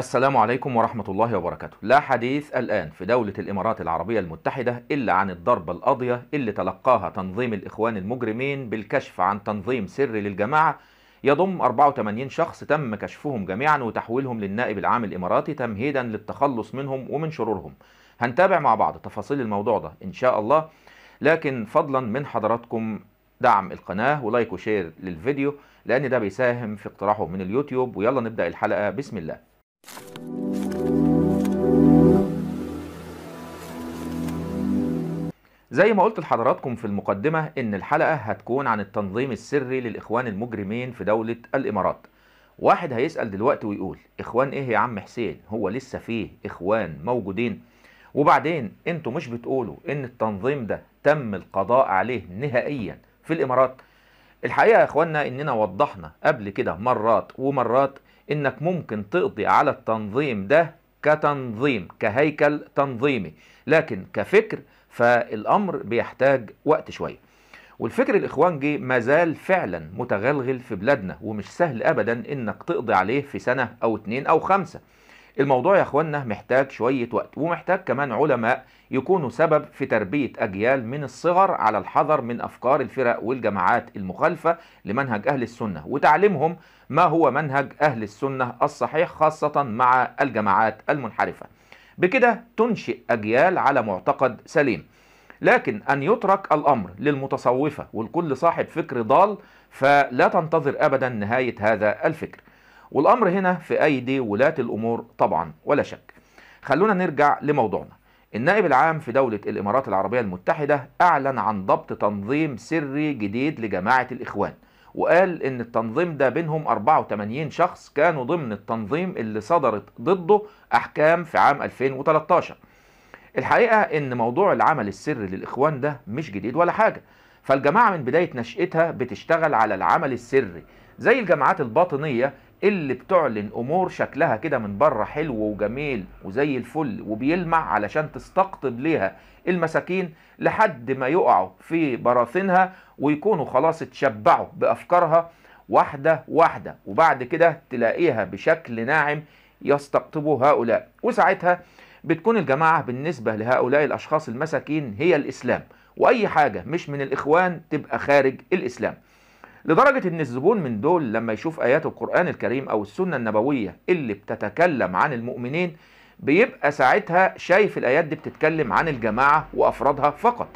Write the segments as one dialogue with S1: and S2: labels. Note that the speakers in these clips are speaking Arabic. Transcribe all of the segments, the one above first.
S1: السلام عليكم ورحمة الله وبركاته لا حديث الآن في دولة الإمارات العربية المتحدة إلا عن الضربة القاضية اللي تلقاها تنظيم الإخوان المجرمين بالكشف عن تنظيم سري للجماعة يضم 84 شخص تم كشفهم جميعا وتحويلهم للنائب العام الإماراتي تمهيدا للتخلص منهم ومن شرورهم هنتابع مع بعض تفاصيل الموضوع ده إن شاء الله لكن فضلا من حضراتكم دعم القناة ولايك وشير للفيديو لأن ده بيساهم في اقتراحه من اليوتيوب ويلا نبدأ الحلقة بسم الله زي ما قلت لحضراتكم في المقدمة إن الحلقة هتكون عن التنظيم السري للإخوان المجرمين في دولة الإمارات واحد هيسأل دلوقتي ويقول إخوان إيه يا عم حسين هو لسه فيه إخوان موجودين وبعدين انتوا مش بتقولوا إن التنظيم ده تم القضاء عليه نهائيا في الإمارات الحقيقة يا إخواننا إننا وضحنا قبل كده مرات ومرات انك ممكن تقضي على التنظيم ده كتنظيم كهيكل تنظيمي لكن كفكر فالامر بيحتاج وقت شويه والفكر الاخوانجي جي مازال فعلا متغلغل في بلادنا ومش سهل ابدا انك تقضي عليه في سنه او اتنين او خمسه الموضوع يا اخوانا محتاج شويه وقت ومحتاج كمان علماء يكونوا سبب في تربيه اجيال من الصغر على الحذر من افكار الفرق والجماعات المخالفه لمنهج اهل السنه وتعليمهم ما هو منهج اهل السنه الصحيح خاصه مع الجماعات المنحرفه. بكده تنشئ اجيال على معتقد سليم. لكن ان يترك الامر للمتصوفه ولكل صاحب فكر ضال فلا تنتظر ابدا نهايه هذا الفكر. والأمر هنا في أيدي ولاة الأمور طبعا ولا شك خلونا نرجع لموضوعنا النائب العام في دولة الإمارات العربية المتحدة أعلن عن ضبط تنظيم سري جديد لجماعة الإخوان وقال إن التنظيم ده بينهم 84 شخص كانوا ضمن التنظيم اللي صدرت ضده أحكام في عام 2013 الحقيقة إن موضوع العمل السري للإخوان ده مش جديد ولا حاجة فالجماعة من بداية نشأتها بتشتغل على العمل السري زي الجماعات الباطنية اللي بتعلن امور شكلها كده من بره حلو وجميل وزي الفل وبيلمع علشان تستقطب ليها المساكين لحد ما يقعوا في براثنها ويكونوا خلاص اتشبعوا بافكارها واحده واحده وبعد كده تلاقيها بشكل ناعم يستقطبوا هؤلاء وساعتها بتكون الجماعه بالنسبه لهؤلاء الاشخاص المساكين هي الاسلام واي حاجه مش من الاخوان تبقى خارج الاسلام لدرجة ان الزبون من دول لما يشوف ايات القرآن الكريم او السنة النبوية اللي بتتكلم عن المؤمنين بيبقى ساعتها شايف الايات دي بتتكلم عن الجماعة وافرادها فقط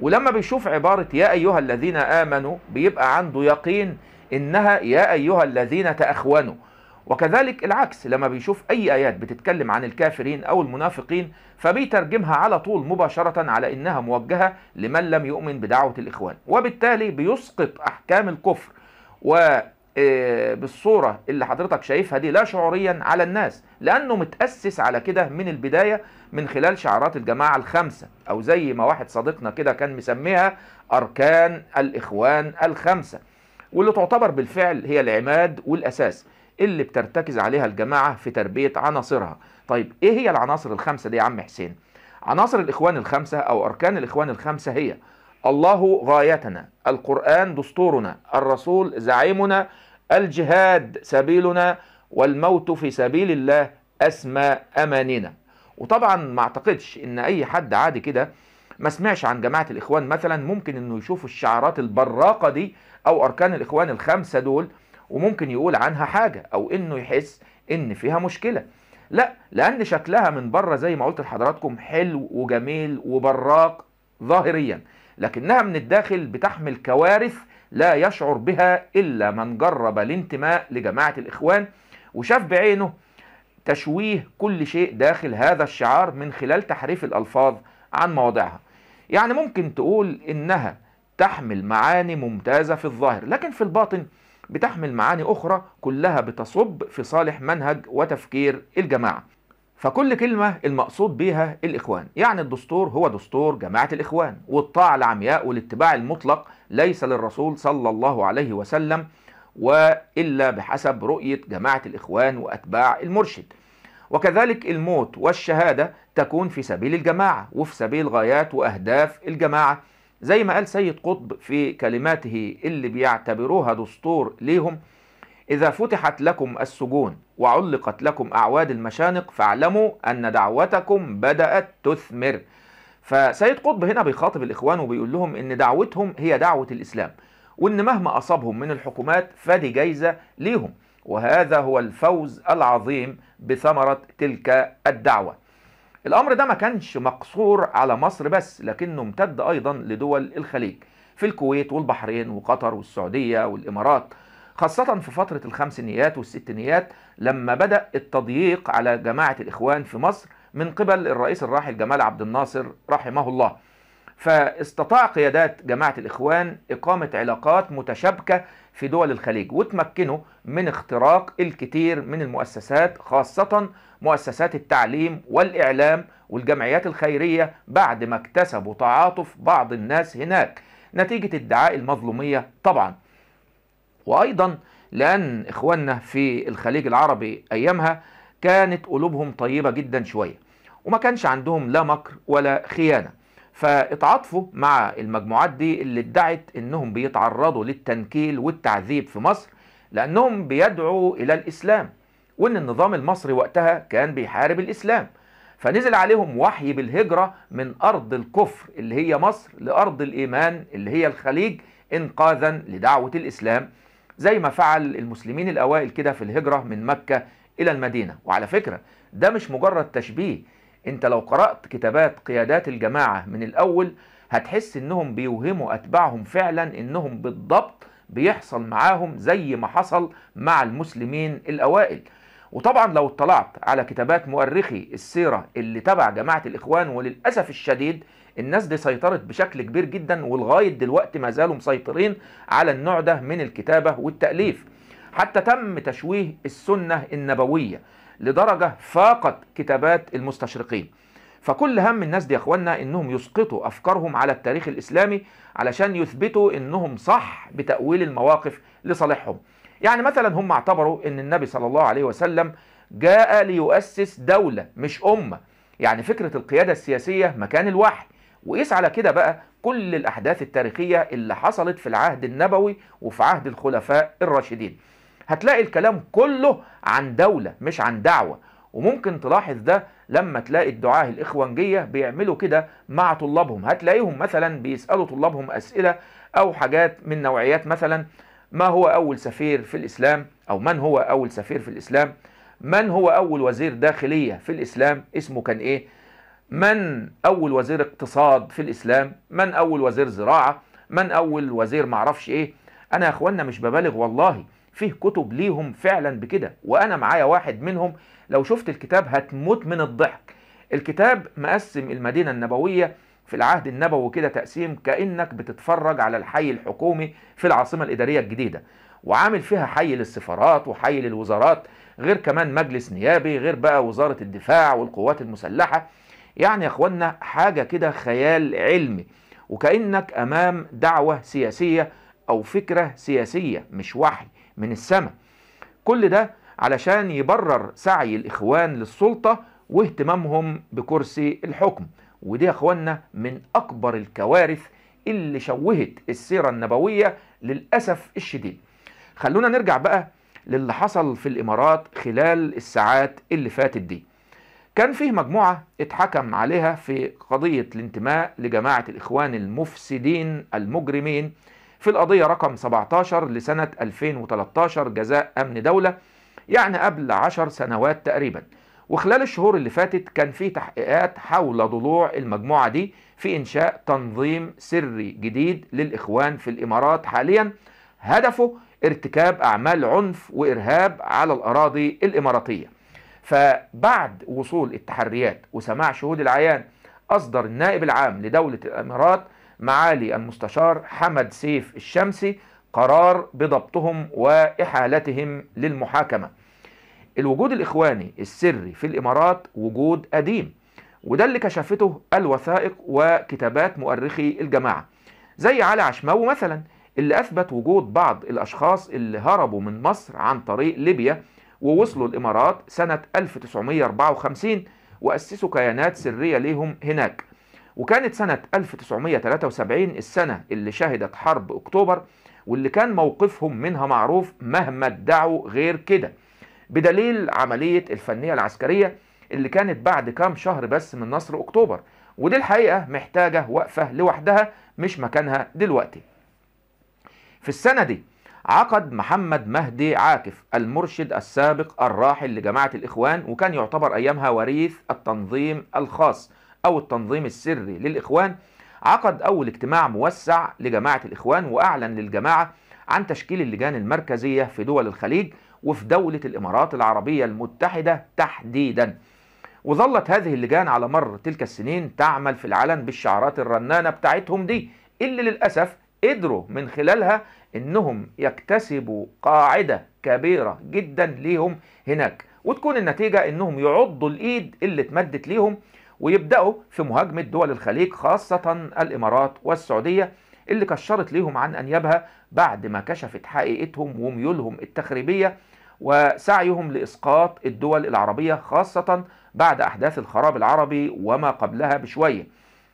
S1: ولما بيشوف عبارة يا ايها الذين امنوا بيبقى عنده يقين انها يا ايها الذين تأخونوا وكذلك العكس لما بيشوف أي آيات بتتكلم عن الكافرين أو المنافقين فبيترجمها على طول مباشرة على إنها موجهة لمن لم يؤمن بدعوة الإخوان وبالتالي بيسقط أحكام الكفر و آه، بالصورة اللي حضرتك شايفها دي لا شعوريا على الناس لأنه متأسس على كده من البداية من خلال شعارات الجماعة الخمسة أو زي ما واحد صديقنا كده كان مسميها أركان الإخوان الخمسة واللي تعتبر بالفعل هي العماد والأساس اللي بترتكز عليها الجماعة في تربية عناصرها طيب ايه هي العناصر الخمسة دي يا عم حسين عناصر الإخوان الخمسة أو أركان الإخوان الخمسة هي الله غايتنا القرآن دستورنا الرسول زعيمنا الجهاد سبيلنا والموت في سبيل الله أسمى أماننا وطبعا ما اعتقدش ان اي حد عادي كده ما سمعش عن جماعة الإخوان مثلا ممكن إنه يشوف الشعارات البراقة دي أو أركان الإخوان الخمسة دول وممكن يقول عنها حاجة أو إنه يحس إن فيها مشكلة لا لأن شكلها من بره زي ما قلت لحضراتكم حلو وجميل وبراق ظاهريا لكنها من الداخل بتحمل كوارث لا يشعر بها إلا من جرب الانتماء لجماعة الإخوان وشاف بعينه تشويه كل شيء داخل هذا الشعار من خلال تحريف الألفاظ عن مواضعها يعني ممكن تقول إنها تحمل معاني ممتازة في الظاهر لكن في الباطن بتحمل معاني أخرى كلها بتصب في صالح منهج وتفكير الجماعة فكل كلمة المقصود بيها الإخوان يعني الدستور هو دستور جماعة الإخوان والطاعة العمياء والاتباع المطلق ليس للرسول صلى الله عليه وسلم وإلا بحسب رؤية جماعة الإخوان وأتباع المرشد وكذلك الموت والشهادة تكون في سبيل الجماعة وفي سبيل غايات وأهداف الجماعة زي ما قال سيد قطب في كلماته اللي بيعتبروها دستور ليهم إذا فتحت لكم السجون وعلقت لكم أعواد المشانق فاعلموا أن دعوتكم بدأت تثمر فسيد قطب هنا بيخاطب الإخوان وبيقول لهم إن دعوتهم هي دعوة الإسلام وإن مهما أصابهم من الحكومات فدي جايزة ليهم وهذا هو الفوز العظيم بثمرة تلك الدعوة الأمر ده ما كانش مقصور على مصر بس لكنه امتد أيضا لدول الخليج في الكويت والبحرين وقطر والسعودية والإمارات خاصة في فترة الخمسينيات والستينيات لما بدأ التضييق على جماعة الإخوان في مصر من قبل الرئيس الراحل جمال عبد الناصر رحمه الله فاستطاع قيادات جماعة الإخوان إقامة علاقات متشابكة في دول الخليج وتمكنه من اختراق الكثير من المؤسسات خاصة مؤسسات التعليم والإعلام والجمعيات الخيرية بعد ما اكتسبوا تعاطف بعض الناس هناك نتيجة ادعاء المظلومية طبعا وأيضا لأن إخواننا في الخليج العربي أيامها كانت قلوبهم طيبة جدا شوية وما كانش عندهم لا مكر ولا خيانة فاتعاطفوا مع المجموعات دي اللي ادعت انهم بيتعرضوا للتنكيل والتعذيب في مصر لانهم بيدعوا الى الاسلام وان النظام المصري وقتها كان بيحارب الاسلام فنزل عليهم وحي بالهجرة من أرض الكفر اللي هي مصر لأرض الإيمان اللي هي الخليج إنقاذا لدعوة الإسلام زي ما فعل المسلمين الأوائل كده في الهجرة من مكة إلى المدينة وعلى فكرة ده مش مجرد تشبيه انت لو قرأت كتابات قيادات الجماعة من الاول هتحس انهم بيوهموا اتباعهم فعلا انهم بالضبط بيحصل معاهم زي ما حصل مع المسلمين الاوائل وطبعا لو اطلعت على كتابات مؤرخي السيرة اللي تبع جماعة الإخوان وللأسف الشديد الناس دي سيطرت بشكل كبير جدا ولغاية دلوقتي ما زالوا مسيطرين على النوع ده من الكتابة والتأليف حتى تم تشويه السنة النبوية لدرجة فاقت كتابات المستشرقين فكل هم الناس دي يا اخوانا انهم يسقطوا افكارهم على التاريخ الاسلامي علشان يثبتوا انهم صح بتاويل المواقف لصالحهم يعني مثلا هم اعتبروا ان النبي صلى الله عليه وسلم جاء ليؤسس دوله مش امه يعني فكره القياده السياسيه مكان الوحي وقيس على كده بقى كل الاحداث التاريخيه اللي حصلت في العهد النبوي وفي عهد الخلفاء الراشدين هتلاقي الكلام كله عن دولة مش عن دعوة وممكن تلاحظ ده لما تلاقي الدعاة الإخوانجية بيعملوا كده مع طلابهم هتلاقيهم مثلا بيسألوا طلابهم أسئلة أو حاجات من نوعيات مثلا ما هو أول سفير في الإسلام أو من هو أول سفير في الإسلام من هو أول وزير داخلية في الإسلام اسمه كان إيه من أول وزير اقتصاد في الإسلام من أول وزير زراعة من أول وزير معرفش إيه أنا يا أخوانا مش ببالغ والله فيه كتب ليهم فعلا بكده وانا معايا واحد منهم لو شفت الكتاب هتموت من الضحك الكتاب مقسم المدينه النبويه في العهد النبوي كده تقسيم كانك بتتفرج على الحي الحكومي في العاصمه الاداريه الجديده وعامل فيها حي للسفارات وحي للوزارات غير كمان مجلس نيابي غير بقى وزاره الدفاع والقوات المسلحه يعني يا اخوانا حاجه كده خيال علمي وكانك امام دعوه سياسيه او فكره سياسيه مش وحي من السماء كل ده علشان يبرر سعي الإخوان للسلطة واهتمامهم بكرسي الحكم ودي يا اخوانا من أكبر الكوارث اللي شوهت السيرة النبوية للأسف الشديد خلونا نرجع بقى للي حصل في الإمارات خلال الساعات اللي فاتت دي كان فيه مجموعة اتحكم عليها في قضية الانتماء لجماعة الإخوان المفسدين المجرمين في القضية رقم 17 لسنة 2013 جزاء أمن دولة يعني قبل 10 سنوات تقريبا وخلال الشهور اللي فاتت كان في تحقيقات حول ضلوع المجموعة دي في إنشاء تنظيم سري جديد للإخوان في الإمارات حاليا هدفه ارتكاب أعمال عنف وإرهاب على الأراضي الإماراتية فبعد وصول التحريات وسماع شهود العيان أصدر النائب العام لدولة الإمارات معالي المستشار حمد سيف الشمسي قرار بضبطهم وإحالتهم للمحاكمة الوجود الإخواني السري في الإمارات وجود قديم وده اللي كشفته الوثائق وكتابات مؤرخي الجماعة زي علي عشماوي مثلا اللي أثبت وجود بعض الأشخاص اللي هربوا من مصر عن طريق ليبيا ووصلوا الإمارات سنة 1954 وأسسوا كيانات سرية ليهم هناك وكانت سنة 1973 السنة اللي شهدت حرب أكتوبر واللي كان موقفهم منها معروف مهما ادعوا غير كده بدليل عملية الفنية العسكرية اللي كانت بعد كام شهر بس من نصر أكتوبر ودي الحقيقة محتاجة وقفة لوحدها مش مكانها دلوقتي في السنة دي عقد محمد مهدي عاكف المرشد السابق الراحل لجماعة الإخوان وكان يعتبر أيامها وريث التنظيم الخاص أو التنظيم السري للإخوان عقد أول اجتماع موسع لجماعة الإخوان وأعلن للجماعة عن تشكيل اللجان المركزية في دول الخليج وفي دولة الإمارات العربية المتحدة تحديدا وظلت هذه اللجان على مر تلك السنين تعمل في العلن بالشعارات الرنانة بتاعتهم دي اللي للأسف قدروا من خلالها انهم يكتسبوا قاعدة كبيرة جدا ليهم هناك وتكون النتيجة انهم يعضوا الايد اللي اتمدت ليهم ويبدأوا في مهاجمة دول الخليج خاصة الإمارات والسعودية اللي كشرت ليهم عن أنيابها بعد ما كشفت حقيقتهم وميولهم التخريبية وسعيهم لإسقاط الدول العربية خاصة بعد أحداث الخراب العربي وما قبلها بشوية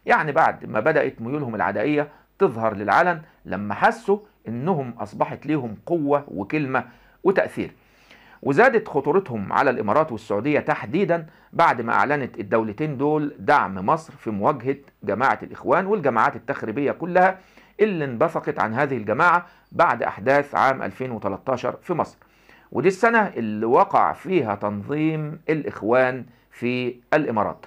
S1: يعني بعد ما بدأت ميولهم العدائية تظهر للعلن لما حسوا إنهم أصبحت ليهم قوة وكلمة وتأثير وزادت خطورتهم على الإمارات والسعودية تحديدا بعد ما أعلنت الدولتين دول دعم مصر في مواجهة جماعة الإخوان والجماعات التخريبية كلها اللي انبثقت عن هذه الجماعة بعد أحداث عام 2013 في مصر ودي السنة اللي وقع فيها تنظيم الإخوان في الإمارات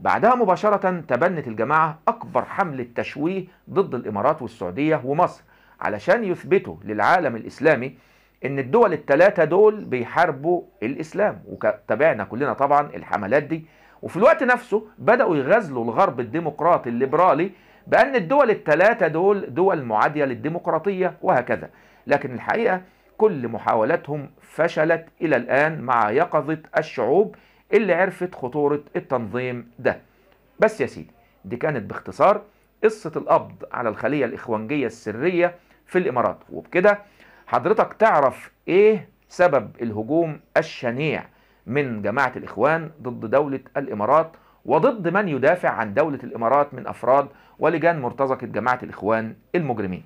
S1: بعدها مباشرة تبنت الجماعة أكبر حملة تشويه ضد الإمارات والسعودية ومصر علشان يثبتوا للعالم الإسلامي ان الدول الثلاثه دول بيحاربوا الاسلام وتابعنا كلنا طبعا الحملات دي وفي الوقت نفسه بداوا يغزلوا الغرب الديمقراطي الليبرالي بان الدول الثلاثه دول دول معاديه للديمقراطيه وهكذا لكن الحقيقه كل محاولاتهم فشلت الى الان مع يقظه الشعوب اللي عرفت خطوره التنظيم ده بس يا سيدي دي كانت باختصار قصه القبض على الخليه الاخوانجيه السريه في الامارات وبكده حضرتك تعرف ايه سبب الهجوم الشنيع من جماعة الإخوان ضد دولة الإمارات وضد من يدافع عن دولة الإمارات من أفراد ولجان مرتزقة جماعة الإخوان المجرمين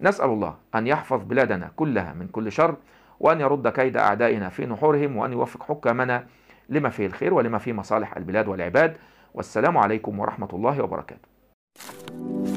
S1: نسأل الله أن يحفظ بلادنا كلها من كل شر وأن يرد كيد أعدائنا في نحورهم وأن يوفق حكامنا لما فيه الخير ولما فيه مصالح البلاد والعباد والسلام عليكم ورحمة الله وبركاته